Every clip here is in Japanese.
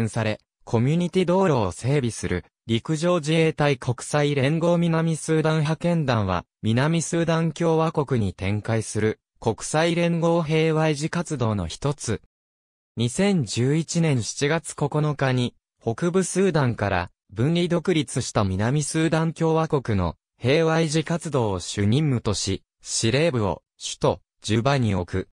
見され、コミュニティ道路を整備する、陸上自衛隊国際連合南スーダン派遣団は、南スーダン共和国に展開する、国際連合平和維持活動の一つ。2011年7月9日に、北部スーダンから分離独立した南スーダン共和国の平和維持活動を主任務とし、司令部を首都、ジュバに置く。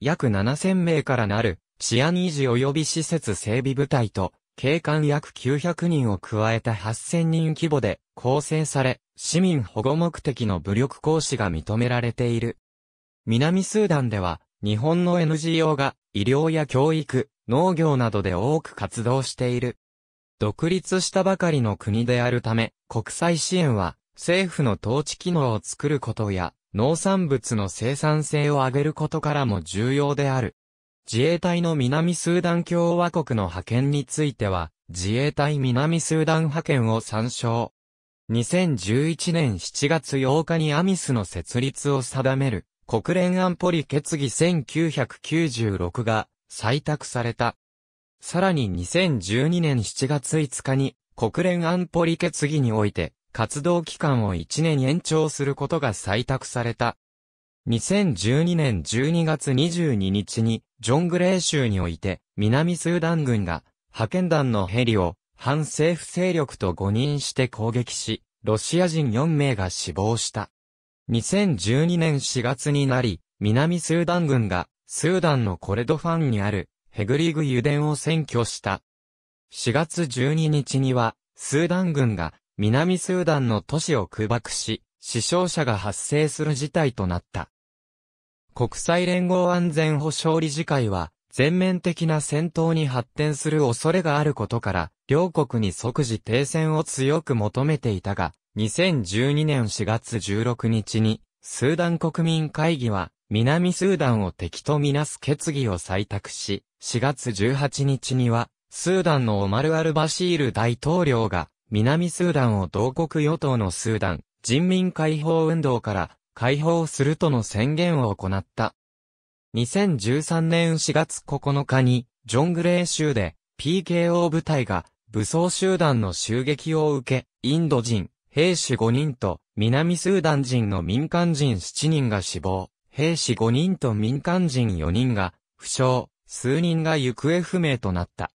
約7000名からなる治安維持及び施設整備部隊と、警官約900人を加えた8000人規模で構成され、市民保護目的の武力行使が認められている。南スーダンでは、日本の NGO が医療や教育、農業などで多く活動している。独立したばかりの国であるため、国際支援は政府の統治機能を作ることや農産物の生産性を上げることからも重要である。自衛隊の南スーダン共和国の派遣については、自衛隊南スーダン派遣を参照。2011年7月8日にアミスの設立を定める国連安保理決議1996が採択された。さらに2012年7月5日に国連安保理決議において活動期間を1年延長することが採択された。2012年12月22日にジョングレー州において、南スーダン軍が、派遣団のヘリを、反政府勢力と誤認して攻撃し、ロシア人4名が死亡した。2012年4月になり、南スーダン軍が、スーダンのコレドファンにある、ヘグリグ油田を占拠した。4月12日には、スーダン軍が、南スーダンの都市を空爆し、死傷者が発生する事態となった。国際連合安全保障理事会は、全面的な戦闘に発展する恐れがあることから、両国に即時停戦を強く求めていたが、2012年4月16日に、スーダン国民会議は、南スーダンを敵とみなす決議を採択し、4月18日には、スーダンのオマル・アル・バシール大統領が、南スーダンを同国与党のスーダン、人民解放運動から解放するとの宣言を行った。2013年4月9日に、ジョングレー州で PKO 部隊が武装集団の襲撃を受け、インド人、兵士5人と南スーダン人の民間人7人が死亡、兵士5人と民間人4人が負傷、数人が行方不明となった。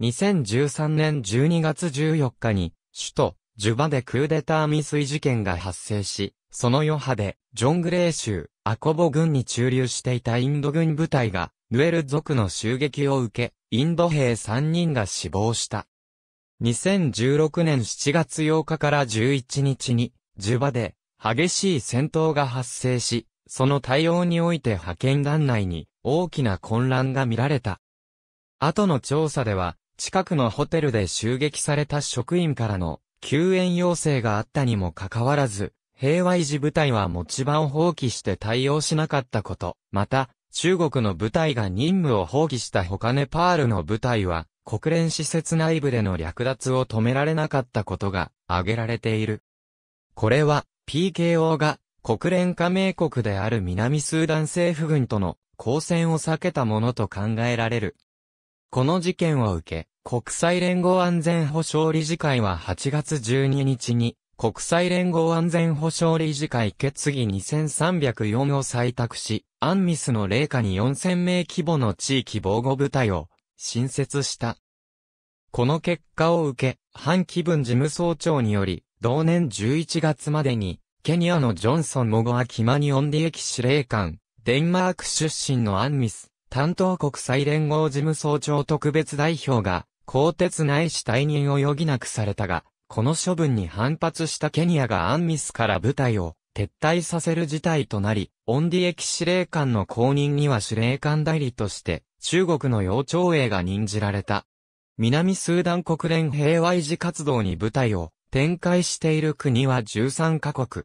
2013年12月14日に首都ジュバでクーデター未遂事件が発生し、その余波で、ジョングレー州、アコボ軍に駐留していたインド軍部隊が、ヌエル族の襲撃を受け、インド兵3人が死亡した。2016年7月8日から11日に、ジュバで、激しい戦闘が発生し、その対応において派遣団内に大きな混乱が見られた。後の調査では、近くのホテルで襲撃された職員からの救援要請があったにもかかわらず、平和維持部隊は持ち場を放棄して対応しなかったこと。また、中国の部隊が任務を放棄した他ネパールの部隊は、国連施設内部での略奪を止められなかったことが挙げられている。これは、PKO が国連加盟国である南スーダン政府軍との交戦を避けたものと考えられる。この事件を受け、国際連合安全保障理事会は8月12日に、国際連合安全保障理事会決議2304を採択し、アンミスの霊下に4000名規模の地域防護部隊を新設した。この結果を受け、反気分事務総長により、同年11月までに、ケニアのジョンソン・モゴア・キマニオンディエキ司令官、デンマーク出身のアンミス、担当国際連合事務総長特別代表が、鋼鉄ないし退任を余儀なくされたが、この処分に反発したケニアがアンミスから部隊を撤退させる事態となり、オンディエキ司令官の後任には司令官代理として、中国の要長英が任じられた。南スーダン国連平和維持活動に部隊を展開している国は13カ国。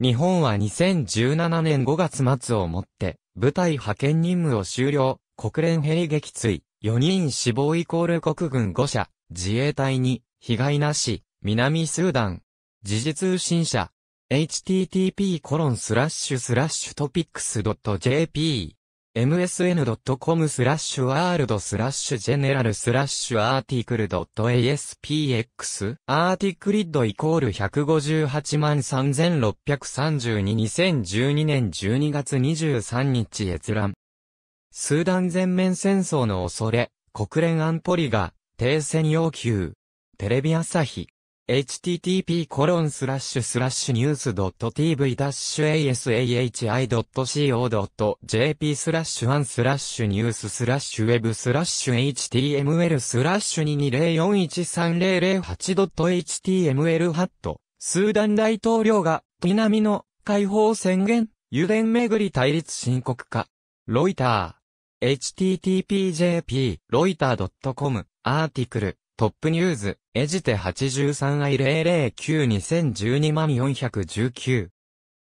日本は2017年5月末をもって、部隊派遣任務を終了、国連兵撃墜。4人死亡イコール国軍5社、自衛隊に、被害なし、南スーダン。時事通信社、http コロンスラッシュスラッシュトピックス .jp msn.com スラッシュワールドスラッシュジェネラルスラッシュアーティクル .aspx アーティクリッドイコール158万3632 2012年12月23日閲覧スーダン全面戦争の恐れ、国連安保理が、停戦要求。テレビ朝日。http コロンスラッシュスラッシュニュース .tv-asahi.co.jp スラッシュ1スラッシュニューススラッシュウェブスラッシュ html スラッシュ 220413008.html ハットスーダン大統領が南の解放宣言油田巡り対立深刻化ロイター http://jp, ロイター .com、アーティクル、トップニュース、エジテ 83i00920120419。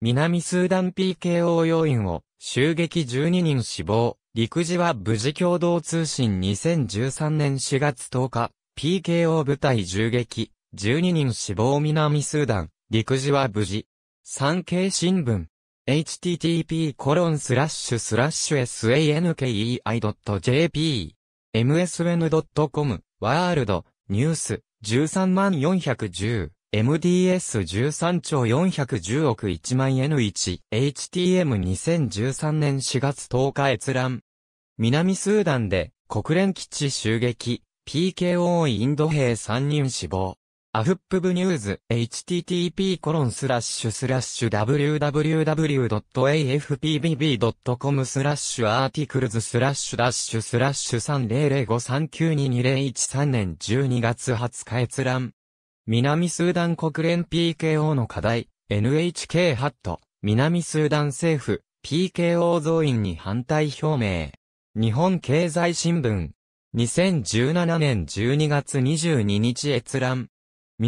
南スーダン PKO 要員を、襲撃12人死亡、陸自は無事共同通信2013年4月10日、PKO 部隊銃撃、12人死亡南スーダン、陸自は無事。産経新聞 http://sankei.jp msn.com world news 13410 MDS13 兆410億1万 N1 HTM2013 年4月10日閲覧南スーダンで国連基地襲撃 PKO インド兵3人死亡アフップブニューズ http コロンスラッシュスラッシュ www.afpbb.com スラッシュアーティクルズスラッシュダッシュスラッシュ3005392201年12月20日閲覧南スーダン国連 PKO の課題 NHK ハット南スーダン政府 PKO 増員に反対表明日本経済新聞2017年12月22日閲覧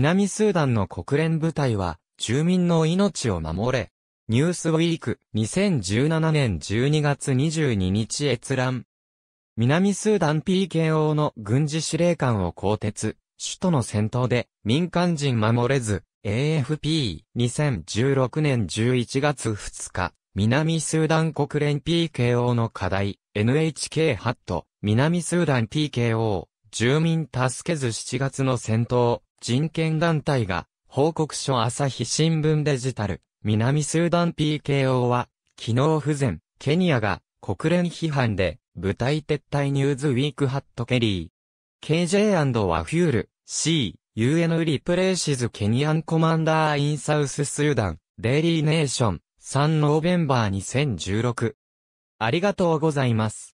南スーダンの国連部隊は、住民の命を守れ。ニュースウィーク、2017年12月22日閲覧。南スーダン PKO の軍事司令官を更迭、首都の戦闘で民間人守れず、AFP、2016年11月2日、南スーダン国連 PKO の課題、NHK ハット、南スーダン PKO、住民助けず7月の戦闘、人権団体が、報告書朝日新聞デジタル、南スーダン PKO は、機能不全、ケニアが、国連批判で、舞台撤退ニューズウィークハットケリー。KJ& ワフュール、C、UN リプレイシズケニアンコマンダーインサウススーダン、デイリーネーション、3ノーベンバー2016。ありがとうございます。